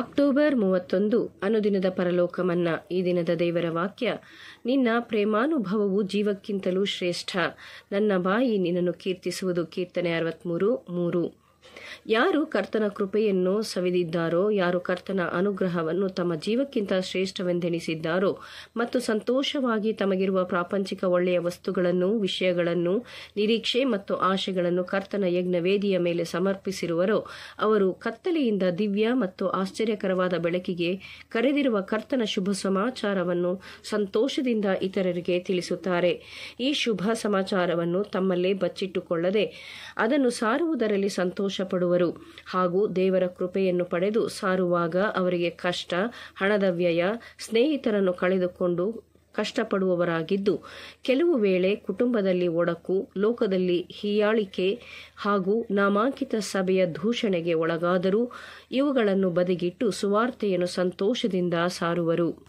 October ಮೂವತ್ತೊಂದು ಅನುದಿನದ ಪರಲೋಕಮನ್ನ ಈ ದಿನದ ದೇವರ ವಾಕ್ಯ ನಿನ್ನ ಪ್ರೇಮಾನುಭವವು ಜೀವಕ್ಕಿಂತಲೂ ಶ್ರೇಷ್ಠ ನನ್ನ ಬಾಯಿ ನಿನ್ನನ್ನು ಕೀರ್ತಿಸುವುದು ಕೀರ್ತನೆ ಅರವತ್ತ್ಮೂರು ಮೂರು ಯಾರು ಕರ್ತನ ಕೃಪೆಯನ್ನು ಸವಿದಿದ್ದಾರೋ ಯಾರು ಕರ್ತನ ಅನುಗ್ರಹವನ್ನು ತಮ್ಮ ಜೀವಕ್ಕಿಂತ ಶ್ರೇಷ್ಠವೆಂದೆಣಿಸಿದ್ದಾರೋ ಮತ್ತು ಸಂತೋಷವಾಗಿ ತಮಗಿರುವ ಪ್ರಾಪಂಚಿಕ ಒಳ್ಳೆಯ ವಸ್ತುಗಳನ್ನು ವಿಷಯಗಳನ್ನು ನಿರೀಕ್ಷೆ ಮತ್ತು ಆಶೆಗಳನ್ನು ಕರ್ತನ ಯಜ್ಞವೇದಿಯ ಮೇಲೆ ಸಮರ್ಪಿಸಿರುವರೋ ಅವರು ಕತ್ತಲೆಯಿಂದ ದಿವ್ಯ ಮತ್ತು ಆಶ್ಚರ್ಯಕರವಾದ ಬೆಳಕಿಗೆ ಕರೆದಿರುವ ಕರ್ತನ ಶುಭ ಸಮಾಚಾರವನ್ನು ಸಂತೋಷದಿಂದ ಇತರರಿಗೆ ತಿಳಿಸುತ್ತಾರೆ ಈ ಶುಭ ಸಮಾಚಾರವನ್ನು ತಮ್ಮಲ್ಲೇ ಬಚ್ಚಿಟ್ಟುಕೊಳ್ಳದೆ ಅದನ್ನು ಸಾರುವುದರಲ್ಲಿ ಸಂತೋಷ ಸಂತೋಷಪಡುವರು ಹಾಗೂ ದೇವರ ಕೃಪೆಯನ್ನು ಪಡೆದು ಸಾರುವಾಗ ಅವರಿಗೆ ಕಷ್ಟ ಹಣದ ವ್ಯಯ ಸ್ನೇಹಿತರನ್ನು ಕಳೆದುಕೊಂಡು ಕಷ್ಟಪಡುವವರಾಗಿದ್ದು ಕೆಲವು ವೇಳೆ ಕುಟುಂಬದಲ್ಲಿ ಒಡಕು ಲೋಕದಲ್ಲಿ ಹೀಯಾಳಿಕೆ ಹಾಗೂ ನಾಮಾಂಕಿತ ಸಭೆಯ ದೂಷಣೆಗೆ ಒಳಗಾದರೂ ಇವುಗಳನ್ನು ಬದಿಗಿಟ್ಟು ಸುವಾರ್ತೆಯನ್ನು ಸಂತೋಷದಿಂದ ಸಾರುವರು